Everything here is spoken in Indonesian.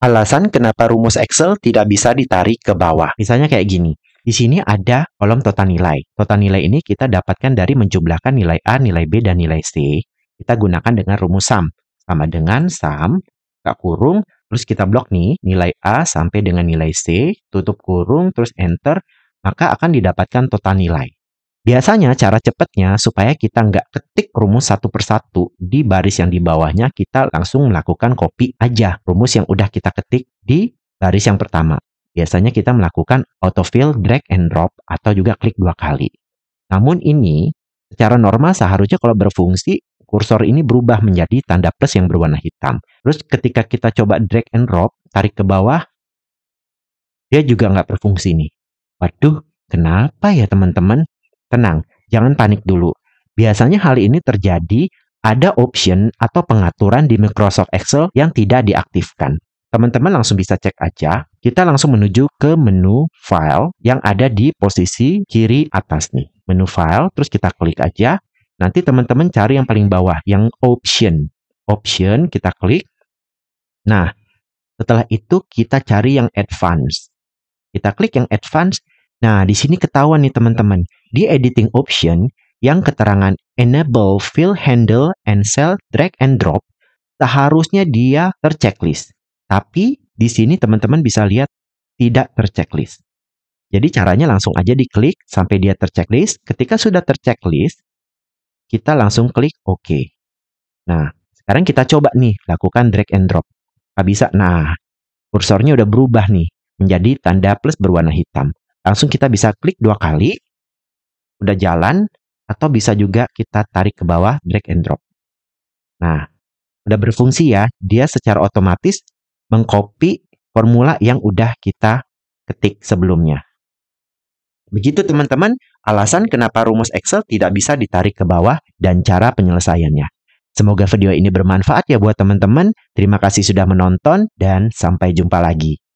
Alasan kenapa rumus Excel tidak bisa ditarik ke bawah. Misalnya kayak gini. Di sini ada kolom total nilai. Total nilai ini kita dapatkan dari menjumlahkan nilai A, nilai B, dan nilai C. Kita gunakan dengan rumus sum. Sama dengan sum, tak kurung, terus kita blok nih, nilai A sampai dengan nilai C, tutup kurung, terus enter, maka akan didapatkan total nilai. Biasanya cara cepatnya supaya kita nggak ketik rumus satu persatu di baris yang di bawahnya kita langsung melakukan copy aja rumus yang udah kita ketik di baris yang pertama. Biasanya kita melakukan autofill drag and drop atau juga klik dua kali. Namun ini secara normal seharusnya kalau berfungsi kursor ini berubah menjadi tanda plus yang berwarna hitam. Terus ketika kita coba drag and drop, tarik ke bawah, dia juga nggak berfungsi nih. Waduh, kenapa ya teman-teman? Tenang, jangan panik dulu. Biasanya hal ini terjadi ada option atau pengaturan di Microsoft Excel yang tidak diaktifkan. Teman-teman langsung bisa cek aja. Kita langsung menuju ke menu file yang ada di posisi kiri atas nih. Menu file, terus kita klik aja. Nanti teman-teman cari yang paling bawah, yang option. Option, kita klik. Nah, setelah itu kita cari yang advance. Kita klik yang advance, Nah, di sini ketahuan nih teman-teman. Di editing option yang keterangan enable fill handle and cell drag and drop, seharusnya dia terchecklist. Tapi di sini teman-teman bisa lihat tidak terchecklist. Jadi caranya langsung aja diklik sampai dia terchecklist. Ketika sudah terchecklist, kita langsung klik OK. Nah, sekarang kita coba nih lakukan drag and drop. Nggak bisa. Nah, kursornya udah berubah nih menjadi tanda plus berwarna hitam. Langsung kita bisa klik dua kali, udah jalan, atau bisa juga kita tarik ke bawah, drag and drop. Nah, udah berfungsi ya, dia secara otomatis mengcopy formula yang udah kita ketik sebelumnya. Begitu teman-teman, alasan kenapa rumus Excel tidak bisa ditarik ke bawah dan cara penyelesaiannya. Semoga video ini bermanfaat ya buat teman-teman. Terima kasih sudah menonton dan sampai jumpa lagi.